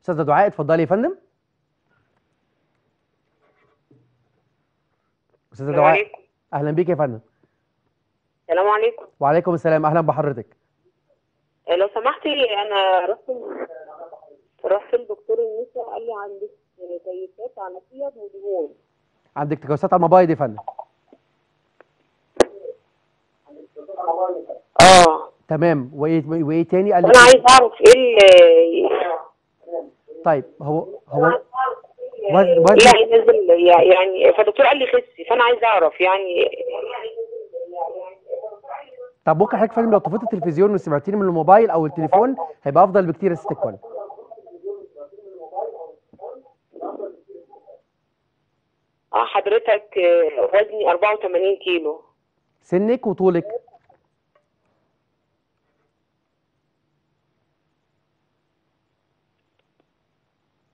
استاذه دعاء اتفضلي يا فندم استاذه دعاء اهلا بيك يا فندم السلام عليكم وعليكم السلام اهلا بحضرتك آه، لو سمحتي انا رحت على الابيض عندك تجاوزات على الموبايل يا فندم اه تمام وايه وايه تاني قال انا عايز اعرف ايه طيب هو هو وزن وزن لا يعني فالدكتور قال لي خسي فانا عايز اعرف يعني, إيه يعني طب ممكن حضرتك فاهم لو طفيت التلفزيون وسمعتيني من الموبايل او التليفون هيبقى افضل بكتير يا ست الكل حضرتك آه، وزني 84 كيلو سنك وطولك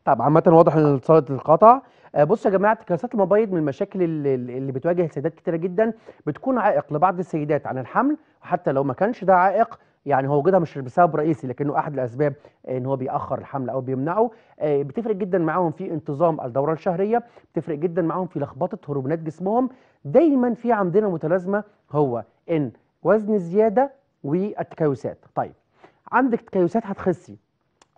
طب عامة واضح ان الاتصال اتقطع آه، بص يا جماعه كاسات المبيض من المشاكل اللي, اللي بتواجه السيدات كتيره جدا بتكون عائق لبعض السيدات عن الحمل حتى لو ما كانش ده عائق يعني هو وجودها مش بسبب رئيسي لكنه احد الاسباب ان هو بيأخر الحمل او بيمنعه آه، بتفرق جدا معاهم في انتظام الدوره الشهريه بتفرق جدا معاهم في لخبطه هرمونات جسمهم دايما في عندنا متلازمه هو ان وزن زياده والتكيسات طيب عندك تكيسات هتخسي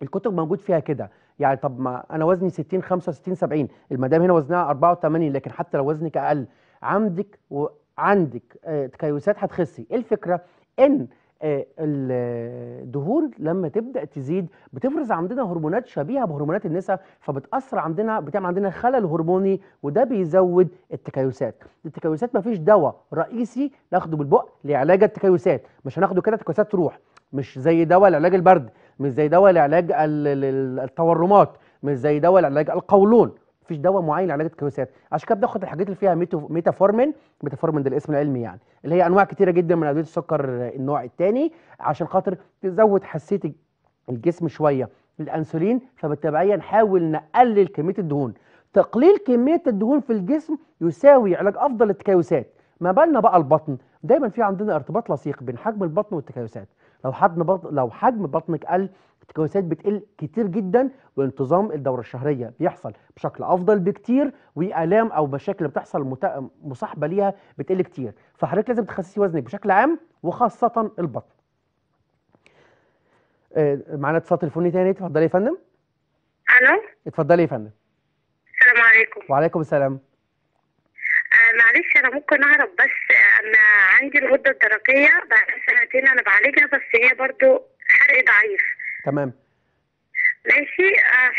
الكتب موجود فيها كده يعني طب ما انا وزني 60 65 70 المدام هنا وزنها 84 لكن حتى لو وزنك اقل عندك وعندك آه، تكيسات هتخسي الفكره ان الدهون لما تبدا تزيد بتفرز عندنا هرمونات شبيهه بهرمونات النساء فبتاثر عندنا بتعمل عندنا خلل هرموني وده بيزود التكيسات التكيسات ما فيش دواء رئيسي ناخده بالبق لعلاج التكيسات مش هناخده كده التكيسات تروح مش زي دواء لعلاج البرد مش زي دواء لعلاج التورمات مش زي دواء لعلاج القولون مفيش دواء معين لعلاج الكويسات عشان كده بناخد الحاجات اللي فيها ميتافورمين ميتافورمين ده الاسم العلمي يعني اللي هي انواع كتيره جدا من ادويه السكر النوع الثاني عشان خاطر تزود حساسيه الجسم شويه للانسولين فبالتبعيه نحاول نقلل كميه الدهون تقليل كميه الدهون في الجسم يساوي علاج افضل التكيسات ما بالنا بقى البطن دايما في عندنا ارتباط لصيق بين حجم البطن والتكيسات لو حجم بطن لو حجم بطنك قل الكويسات بتقل كتير جدا وانتظام الدوره الشهريه بيحصل بشكل افضل بكتير والام او مشاكل بتحصل مصاحبه ليها بتقل كتير فحضرتك لازم تخسسي وزنك بشكل عام وخاصه البطن آه، معانا اتصال تليفوني تاني اتفضلي يا فندم الو اتفضلي يا فندم السلام عليكم وعليكم السلام آه، معلش انا ممكن اعرف بس آه، انا عندي الغده الدرقيه بقى سنتين انا بعالجها بس هي برضو حرق ضعيف تمام ماشي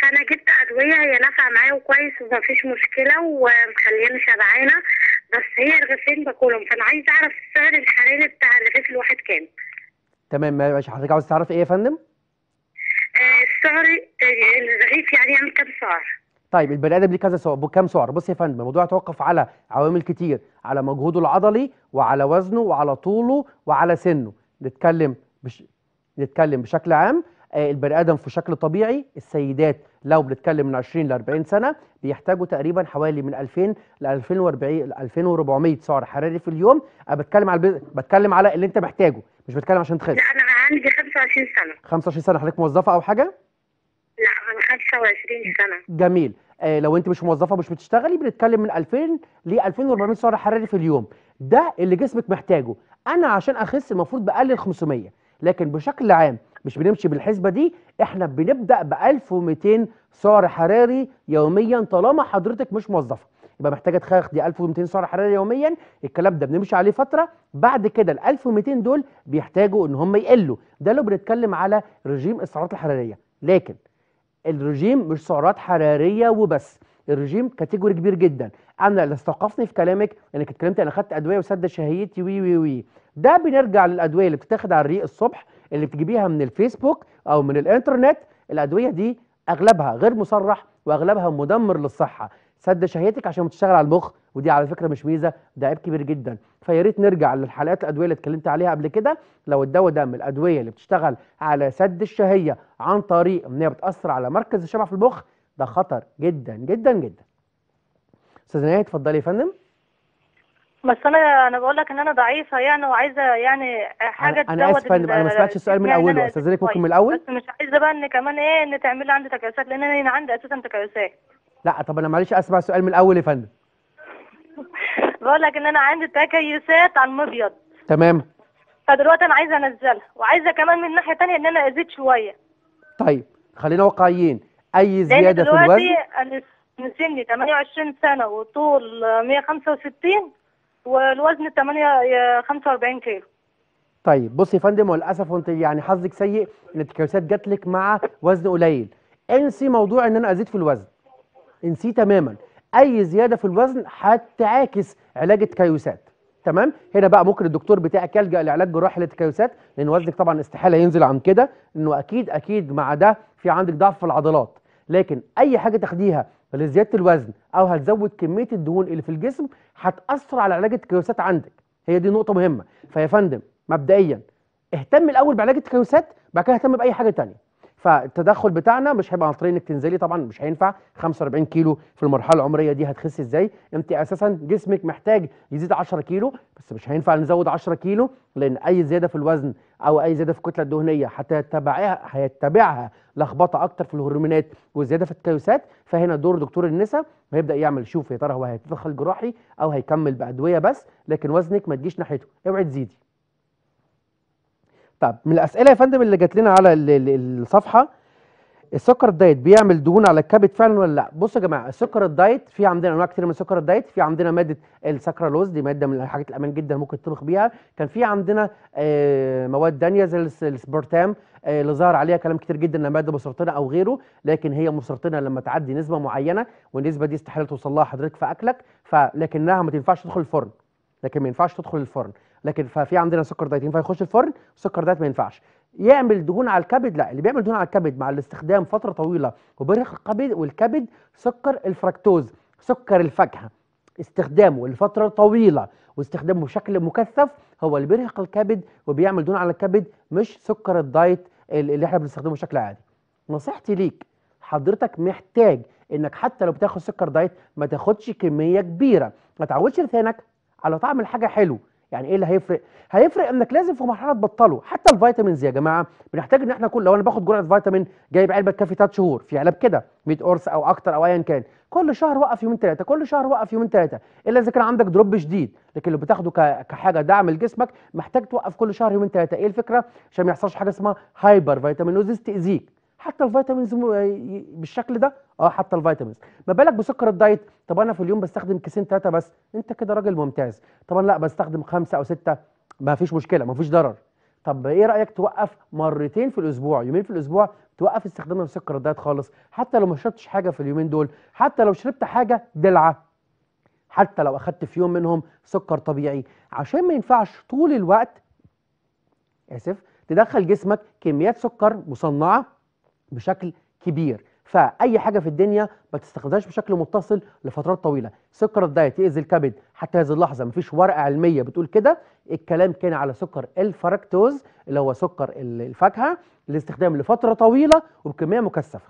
فانا آه، جبت ادويه هي نافعه معايا وكويس ومفيش مشكله ومخليني شبعانه بس هي رغيفين باكلهم فانا عايزه اعرف السعر الحراري بتاع الرغيف الواحد كام تمام ماشي حضرتك عاوز تعرف ايه يا فندم؟ آه، السعر آه، الرغيف يعني يعمل كام سعر؟ طيب البني ادم ليه كذا سعر بكام سعر؟ بص يا فندم الموضوع يتوقف على عوامل كتير على مجهوده العضلي وعلى وزنه وعلى طوله وعلى سنه نتكلم بش... نتكلم بشكل عام آه، البني ادم في شكل طبيعي السيدات لو بنتكلم من 20 ل 40 سنه بيحتاجوا تقريبا حوالي من 2000 ل 2040 ل 2400 سعر حراري في اليوم انا آه، بتكلم على بتكلم على اللي انت محتاجه مش بتكلم عشان تخس انا عندي 25 سنه 25 سنه حضرتك موظفه او حاجه لا انا 25 سنه جميل آه لو انت مش موظفه مش بتشتغلي بنتكلم من 2000 ل 2400 سعر حراري في اليوم ده اللي جسمك محتاجه انا عشان اخس المفروض بقلل 500 لكن بشكل عام مش بنمشي بالحسبه دي احنا بنبدا ب 1200 سعر حراري يوميا طالما حضرتك مش موظفه يبقى محتاجه تاخدي 1200 سعر حراري يوميا الكلام ده بنمشي عليه فتره بعد كده ال 1200 دول بيحتاجوا ان هم يقلوا ده لو بنتكلم على رجيم السعرات الحراريه لكن الرجيم مش سعرات حراريه وبس الرجيم كاتيجوري كبير جدا انا اللي استوقفني في كلامك انك اتكلمت انا خدت ادويه وسد شهيتي وي وي وي ده بنرجع للادويه اللي بتتاخد على الريق الصبح اللي بتجيبيها من الفيسبوك او من الانترنت الادويه دي اغلبها غير مصرح واغلبها مدمر للصحه سد شهيتك عشان تشتغل على المخ ودي على فكره مش ميزه ده عيب كبير جدا فيا ريت نرجع للحلقات الادويه اللي اتكلمت عليها قبل كده لو الدواء ده من الادويه اللي بتشتغل على سد الشهيه عن طريق ان هي بتاثر على مركز الشبع في المخ ده خطر جدا جدا جدا استاذ نهايه اتفضلي يا فندم بس انا انا بقول لك ان انا ضعيفه يعني وعايزه يعني حاجه تزود انا اسف انا ما سمعتش السؤال من يعني اوله استاذنك ممكن من الاول بس مش عايزه بقى ان كمان ايه ان تعمل لي عندي تكيسات لان انا هنا عندي اساسا تكيسات لا طب انا معلش اسمع السؤال من الاول يا فندم بقول لك ان انا عندي تكيسات على المبيض تمام فدلوقتي انا عايزه انزلها وعايزه كمان من ناحيه ثانيه ان انا ازيد شويه طيب خلينا واقعيين اي زياده في الوزن دلوقتي انا سني 28 سنه وطول 165 والوزن 8 45 كيلو طيب بصي يا فندم وللاسف انت يعني حظك سيء ان التكيسات جات لك مع وزن قليل انسي موضوع ان انا ازيد في الوزن انسيه تماما اي زياده في الوزن هتعاكس علاج التكيسات تمام هنا بقى ممكن الدكتور بتاعك يلجا لعلاج جراحي للتكيسات لان وزنك طبعا استحاله ينزل عن كده انه اكيد اكيد مع ده في عندك ضعف في العضلات لكن اي حاجه تاخديها لزياده الوزن او هتزود كميه الدهون اللي في الجسم هتاثر على علاج التكيسات عندك هي دي نقطه مهمه فيا فندم مبدئيا اهتم الاول بعلاج التكيسات بعد كده اهتم باي حاجه ثانيه فالتدخل بتاعنا مش هيبقى عن طريق انك تنزلي طبعا مش هينفع 45 كيلو في المرحله العمريه دي هتخسي ازاي انت اساسا جسمك محتاج يزيد 10 كيلو بس مش هينفع نزود 10 كيلو لان اي زياده في الوزن او اي زياده في الكتله الدهنيه هتتبعها هيتبعها لخبطه اكتر في الهرمونات وزياده في التكيسات فهنا دور دكتور النساء هيبدا يعمل شوف يا ترى هو هيتدخل جراحي او هيكمل بادويه بس لكن وزنك ما تجيش ناحيته اوعي تزيدي طب من الاسئله يا فندم اللي جات لنا على الصفحه السكر الدايت بيعمل دهون على الكبد فعلا ولا لا بصوا يا جماعه السكر الدايت في عندنا انواع كتير من السكر الدايت في عندنا ماده السكرالوز دي ماده من الحاجات الامان جدا ممكن تطبخ بيها كان في عندنا آه، مواد ثانيه زي السبورتام آه، اللي ظهر عليها كلام كتير جدا انها ماده مسرطنه او غيره لكن هي مسرطنه لما تعدي نسبه معينه والنسبه دي استحاله توصل لها حضرتك في اكلك فلكنها ما تنفعش تدخل الفرن لكن ما ينفعش تدخل الفرن لكن ففي عندنا سكر دايت ينفع يخش الفرن السكر دايت ما ينفعش يعمل دهون على الكبد لا اللي بيعمل دهون على الكبد مع الاستخدام فتره طويله وبرخ الكبد والكبد سكر الفركتوز سكر الفاكهه استخدامه لفتره طويله واستخدامه بشكل مكثف هو اللي بيرهق الكبد وبيعمل دهون على الكبد مش سكر الدايت اللي احنا بنستخدمه بشكل عادي نصيحتي ليك حضرتك محتاج انك حتى لو بتاخد سكر دايت ما تاخدش كميه كبيره ما تعودش لسانك على طعم الحاجه حلو يعني ايه اللي هيفرق هيفرق انك لازم في مرحله تبطله حتى الفيتامينز يا جماعه بنحتاج ان احنا كل لو انا باخد جرعه فيتامين جايب علبه كافي ثلاث شهور في علب كده 100 قرص او اكتر او ايا كان كل شهر وقف يومين ثلاثه كل شهر وقف يومين ثلاثه الا اذا كان عندك دروب شديد لكن لو بتاخده كحاجه دعم لجسمك محتاج توقف كل شهر يومين ثلاثه ايه الفكره عشان ما يحصلش حاجه اسمها هايبر فيتامينوزيس تاذيك حتى الفيتامينز بالشكل ده اه حتى الفيتامينز ما بالك بسكر الدايت طب انا في اليوم بستخدم كيسين ثلاثه بس انت كده راجل ممتاز طب انا لا بستخدم خمسه او سته ما فيش مشكله ما فيش ضرر طب ايه رايك توقف مرتين في الاسبوع يومين في الاسبوع توقف استخدام السكر الدايت خالص حتى لو ما شربتش حاجه في اليومين دول حتى لو شربت حاجه دلعه حتى لو اخدت في يوم منهم سكر طبيعي عشان ما ينفعش طول الوقت اسف تدخل جسمك كميات سكر مصنعه بشكل كبير فاي حاجه في الدنيا ما تستخدمهاش بشكل متصل لفترات طويله سكر الدايت ياذي الكبد حتى هذه اللحظه مفيش ورقه علميه بتقول كده الكلام كان على سكر الفركتوز اللي هو سكر الفاكهه للاستخدام لفتره طويله وبكميه مكثفه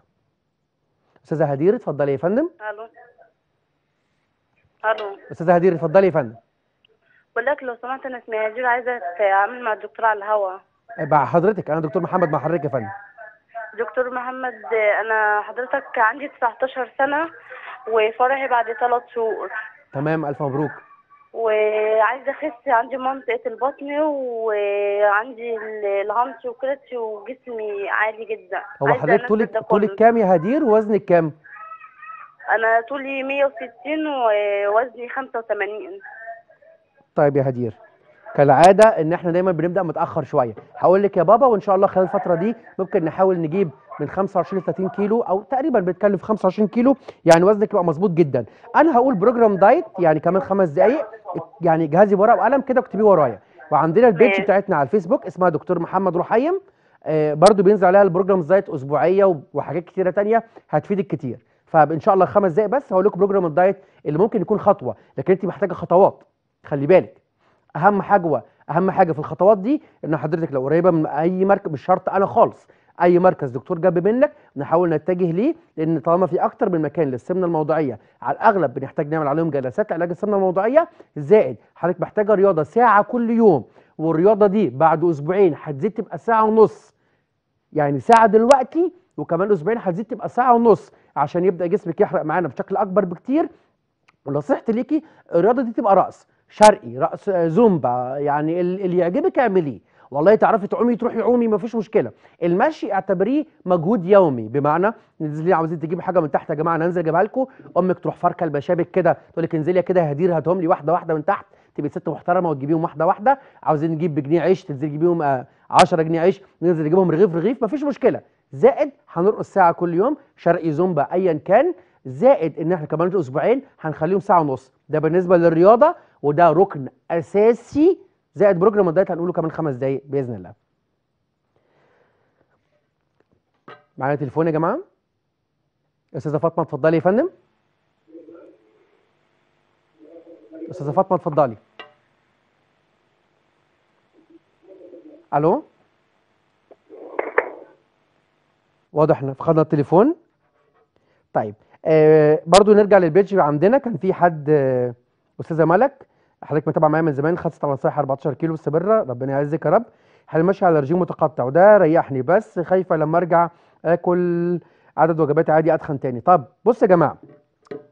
استاذه هدير اتفضلي يا فندم الو الو استاذه هدير اتفضلي يا فندم بقول لك لو سمحت انا اسمي هدير عايزه اتعامل مع الدكتور على الهوا إيه، مع حضرتك انا دكتور محمد محرك يا فندم دكتور محمد انا حضرتك عندي 19 سنه وفرحي بعد ثلاث شهور تمام الف مبروك وعايزه اخس عندي منطقه البطن وعندي الهامس وكرش وجسمي عالي جدا هو حضرتك طولك طولك كام يا هدير ووزنك كام انا طولي 160 ووزني 85 طيب يا هدير كالعاده ان احنا دايما بنبدا متاخر شويه هقول لك يا بابا وان شاء الله خلال الفتره دي ممكن نحاول نجيب من 25 ل 30 كيلو او تقريبا بنتكلم في 25 كيلو يعني وزنك يبقى مظبوط جدا انا هقول بروجرام دايت يعني كمان خمس دقائق يعني جهازي بورقه وقلم كده اكتبيه ورايا وعندنا البيج بتاعتنا على الفيسبوك اسمها دكتور محمد رحيم آه برضو بينزل عليها البروجرام دايت اسبوعيه وحاجات كتيره تانية هتفيدك كتير فان شاء الله خمس دقائق بس هقول لكم بروجرام الدايت اللي ممكن يكون خطوه لكن انت محتاجه خطوات خلي بالك اهم حاجه اهم حاجه في الخطوات دي ان حضرتك لو قريبه من اي مركز مش شرط انا خالص اي مركز دكتور جاب منك نحاول نتجه ليه لان طالما في اكتر من مكان للسمنه الموضعيه على الاغلب بنحتاج نعمل عليهم جلسات علاج السمنه الموضعيه زائد حضرتك محتاجه رياضه ساعه كل يوم والرياضه دي بعد اسبوعين هتزيد تبقى ساعه ونص يعني ساعه دلوقتي وكمان اسبوعين هتزيد تبقى ساعه ونص عشان يبدا جسمك يحرق معانا بشكل اكبر بكتير ونصيحتي ليكي الرياضه دي تبقى رقص شرقي رقص آه، زومبا يعني اللي يعجبك اعمليه والله تعرفي تعومي تروحي عومي مفيش مشكله المشي اعتبريه مجهود يومي بمعنى نزلي عاوزين تجيبي حاجه من تحت يا جماعه انا انزل اجيبها لكم امك تروح فاركه المشابك كده تقول لك انزلي كده هدير هاتهم لي واحده واحده من تحت تبقي ست محترمه وتجيبيهم واحده واحده عاوزين نجيب بجنيه عيش تنزلي تجيبيهم 10 آه، جنيه عيش ننزل نجيبهم رغيف رغيف مفيش مشكله زائد هنرقص ساعه كل يوم شرقي زومبا ايا كان زائد ان احنا كمان اسبوعين هنخليهم ساعه ونص ده بالنسبه للرياضه وده ركن اساسي زائد بروجرام الدايت هنقوله كمان خمس دقايق باذن الله معايا تليفون يا جماعه استاذه فاطمه اتفضلي يا فندم استاذه فاطمه اتفضلي الو واضح احنا فقدنا التليفون طيب آه برضو نرجع للبيتش عندنا كان في حد آه استاذه ملك حضرتك متابع معايا من زمان خدت نصايح 14 كيلو مستمره ربنا يعزك يا رب احنا ماشي على رجيم متقطع وده ريحني بس خايفه لما ارجع اكل عدد وجبات عادي اتخن تاني طب بص يا جماعه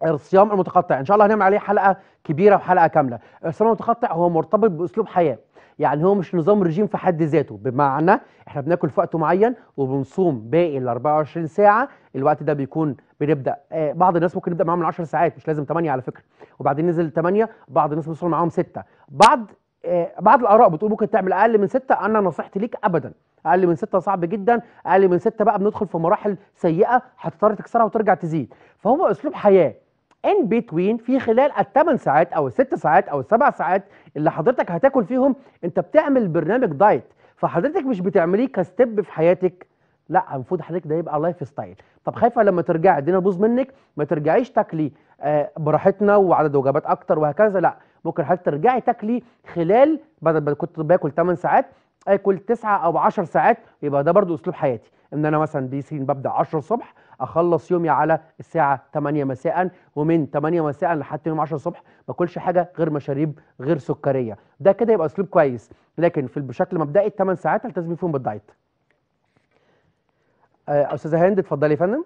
الصيام المتقطع ان شاء الله هنعمل عليه حلقه كبيره وحلقه كامله الصيام المتقطع هو مرتبط باسلوب حياه يعني هو مش نظام رجيم في حد ذاته بمعنى احنا بناكل في وقت معين وبنصوم باقي ال 24 ساعه الوقت ده بيكون بنبدا آه، بعض الناس ممكن نبدا معاهم من 10 ساعات مش لازم 8 على فكره وبعدين نزل 8 بعض الناس بيوصل معاهم 6 بعض آه، بعض الاراء بتقول ممكن تعمل اقل من 6 انا نصيحتي ليك ابدا اقل من 6 صعب جدا اقل من 6 بقى بندخل في مراحل سيئه هتضطر تكسرها وترجع تزيد فهو اسلوب حياه ان بتوين في خلال الثمان ساعات او الست ساعات او السبع ساعات اللي حضرتك هتاكل فيهم انت بتعمل برنامج دايت فحضرتك مش بتعمليه كستب في حياتك لا المفروض حضرتك ده يبقى لايف ستايل طب خايفه لما ترجعي الدنيا تبوظ منك ما ترجعيش تاكلي آه، براحتنا وعدد وجبات اكتر وهكذا لا ممكن حضرتك ترجعي تاكلي خلال بدل ما كنت باكل 8 ساعات اكل تسعة او 10 ساعات يبقى ده برضو اسلوب حياتي ان انا مثلا دي سي ببدا 10 الصبح اخلص يومي على الساعه 8 مساء ومن 8 مساء لحد يوم 10 الصبح ما اكلش حاجه غير مشاريب غير سكريه ده كده يبقى اسلوب كويس لكن في بشكل مبدئي 8 ساعات التزمي فيهم بالدايت آه، استاذه هند اتفضلي يا فندم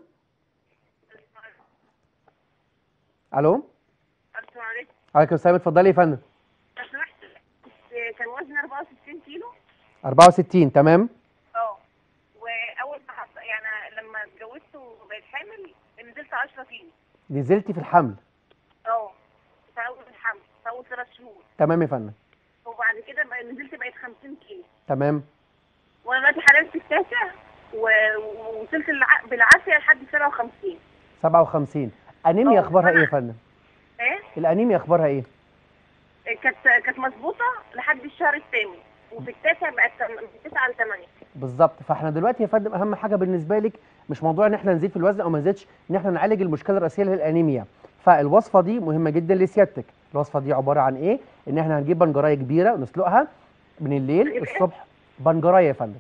الو السلام عليكم وعليكم السلام اتفضلي يا فندم 64 تمام اه واول ما يعني لما اتجوزت وبقيت حامل نزلت 10 كيلو نزلتي في الحمل اه في اول الحمل في اول ثلاث شهور تمام يا فندم وبعد كده بقى نزلت بقيت 50 كيلو تمام وانا دلوقتي في التاسع ووصلت بالعافيه لحد 57 57 انيميا اه، اخبارها ايه يا فندم؟ ايه؟ الانيميا اخبارها ايه؟ كانت كانت مظبوطه لحد الشهر الثامن وفي التاسع بقت ل 8 بالظبط فاحنا دلوقتي يا فندم اهم حاجه بالنسبه لك مش موضوع ان احنا نزيد في الوزن او ما نزيدش ان احنا نعالج المشكله الرئيسيه اللي هي الانيميا فالوصفه دي مهمه جدا لسيادتك الوصفه دي عباره عن ايه ان احنا هنجيب بنجرايه كبيره ونسلقها من الليل الصبح بنجرايه يا فندم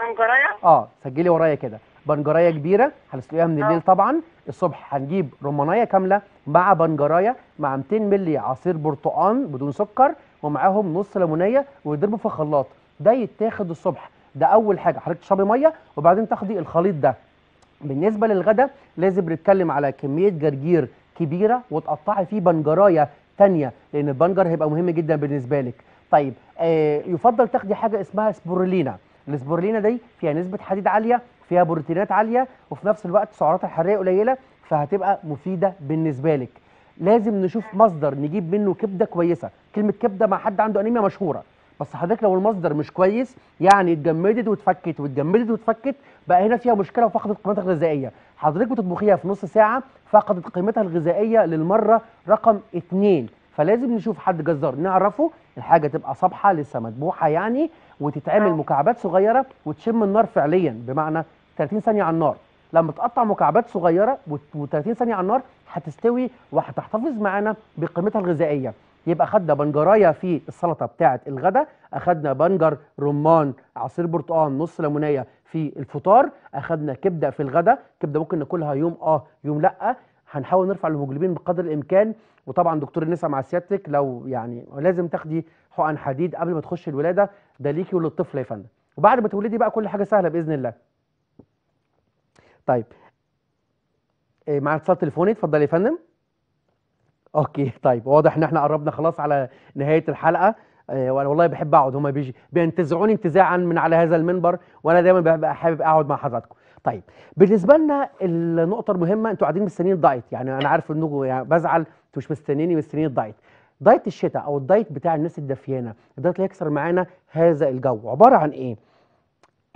بنجرايه اه سجلي ورايا كده بنجرايه كبيره هنسلقها من آه. الليل آه. طبعا الصبح هنجيب رمانيه كامله مع بنجرايه مع 200 مللي عصير برتقان بدون سكر ومعاهم نص ليمونيه ويضربوا في خلاط ده يتاخد الصبح ده اول حاجه حضرتك تشربي ميه وبعدين تاخدي الخليط ده بالنسبه للغدا لازم نتكلم على كميه جرجير كبيره وتقطعي فيه بنجرايه ثانيه لان البنجر هيبقى مهم جدا بالنسبه لك طيب آه يفضل تاخدي حاجه اسمها سبورلينا السبورلينا دي فيها نسبه حديد عاليه فيها بروتينات عاليه وفي نفس الوقت سعراتها الحراريه قليله فهتبقى مفيده بالنسبه لك لازم نشوف مصدر نجيب منه كبده كويسه كلمه كبده مع حد عنده انيميا مشهوره بس حضرتك لو المصدر مش كويس يعني اتجمدت واتفكت واتجمدت واتفكت بقى هنا فيها مشكله وفقدت قيمتها الغذائيه حضرتك بتطبخيها في نص ساعه فقدت قيمتها الغذائيه للمره رقم اثنين فلازم نشوف حد جزار نعرفه الحاجه تبقى صبحه لسه مدبوحه يعني وتتعمل آه. مكعبات صغيره وتشم النار فعليا بمعنى 30 ثانيه على النار لما تقطع مكعبات صغيره و30 ثانيه على النار هتستوي وهتحتفظ معانا بقيمتها الغذائيه يبقى خدنا بنجرايه في السلطه بتاعه الغداء اخدنا بنجر رمان عصير برتقال نص ليمونيه في الفطار اخدنا كبده في الغداء كبده ممكن ناكلها يوم اه يوم لا هنحاول نرفع الهيموجلوبين بقدر الامكان وطبعا دكتور النساء مع سيادتك لو يعني لازم تاخدي حقن حديد قبل ما تخشي الولاده ده ليكي وللطفل يا فندم وبعد ما تولدي بقى كل حاجه سهله باذن الله طيب إيه، مع اتصال تليفوني اتفضل يا فندم اوكي طيب واضح ان احنا قربنا خلاص على نهايه الحلقه إيه، وانا والله بحب اقعد هما بيجي بينتزعوني انتزاعا من على هذا المنبر وانا دايما ببقى حابب اقعد مع حضراتكم طيب بالنسبه لنا النقطه المهمه انتوا قاعدين مستنيين الدايت يعني انا عارف انكم يعني بزعل انتوا مش مستنييني مستنيين الدايت دايت الشتاء او الدايت بتاع الناس الدفيانه الدايت اللي هيكسر معانا هذا الجو عباره عن ايه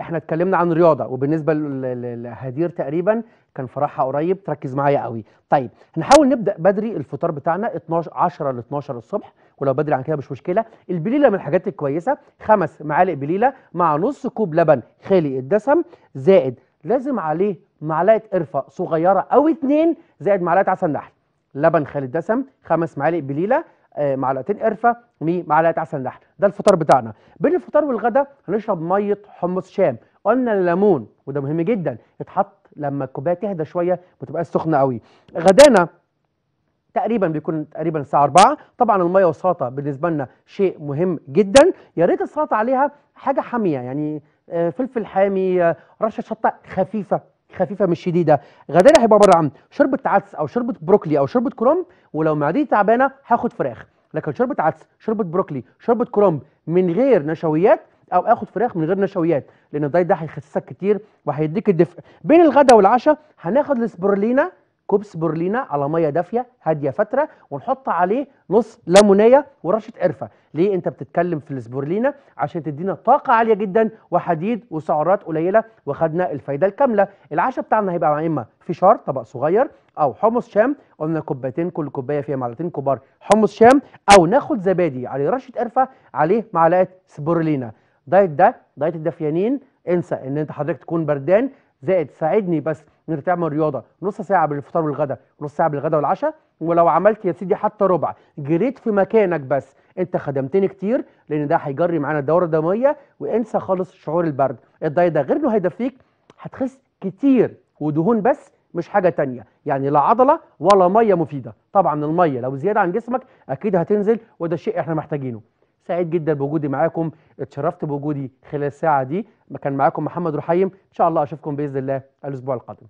احنا اتكلمنا عن رياضه وبالنسبه لهدير تقريبا كان فرحها قريب تركز معايا قوي طيب هنحاول نبدا بدري الفطار بتاعنا 12 10 ل 12 الصبح ولو بدري عن كده مش مشكله البليله من الحاجات الكويسه خمس معالق بليله مع نص كوب لبن خالي الدسم زائد لازم عليه معلقه قرفه صغيره او اتنين زائد معلقه عسل نحل لبن خالي الدسم خمس معالق بليله آه، معلقتين قرفه ومعلقه عسل نحل ده الفطار بتاعنا بين الفطار والغدا هنشرب ميه حمص شام قلنا الليمون وده مهم جدا يتحط لما الكوبايه تهدى شويه ما تبقاش سخنه قوي غدانا تقريبا بيكون تقريبا الساعه 4 طبعا الميه والسلطه بالنسبه لنا شيء مهم جدا يا ريت السلطه عليها حاجه حاميه يعني آه، فلفل حامي آه، رشه شطه خفيفه خفيفه مش شديده غدانا هيبقى عباره عن شوربه عدس او شوربه بروكلي او شوربه كرنب ولو معدتي تعبانه هاخد فراخ لكن شوربه عدس شوربه بروكلي شوربه كرنب من غير نشويات او اخد فراخ من غير نشويات لان الدايت ده هيخسسك كتير وهيديك الدفء بين الغداء والعشاء هناخد السبرولينا كوبس برلينا على ميه دافيه هاديه فتره ونحط عليه نص ليمونيه ورشه قرفه ليه انت بتتكلم في السبورلينا عشان تدينا طاقه عاليه جدا وحديد وسعرات قليله وخدنا الفايده الكامله العشاء بتاعنا هيبقى يا اما فشار طبق صغير او حمص شام قلنا كوبايتين كل كوبايه فيها معلقتين كبار حمص شام او ناخد زبادي عليه رشه قرفه عليه معلقه سبورلينا دايت ده دايت الدافيانين انسى ان انت حضرتك تكون بردان زائد ساعدني بس انك تعمل رياضه نص ساعه بين الفطار والغداء نص ساعه بين والعشاء ولو عملت يا سيدي حتى ربع جريت في مكانك بس انت خدمتني كتير لان ده هيجري معانا الدوره الدمويه وانسى خالص شعور البرد الدايت ده غير انه هيدفيك هتخس كتير ودهون بس مش حاجه تانية يعني لا عضله ولا ميه مفيده طبعا الميه لو زياده عن جسمك اكيد هتنزل وده شيء احنا محتاجينه سعيد جدا بوجودي معاكم اتشرفت بوجودي خلال الساعه دي كان معاكم محمد رحيم ان شاء الله اشوفكم باذن الله الاسبوع القادم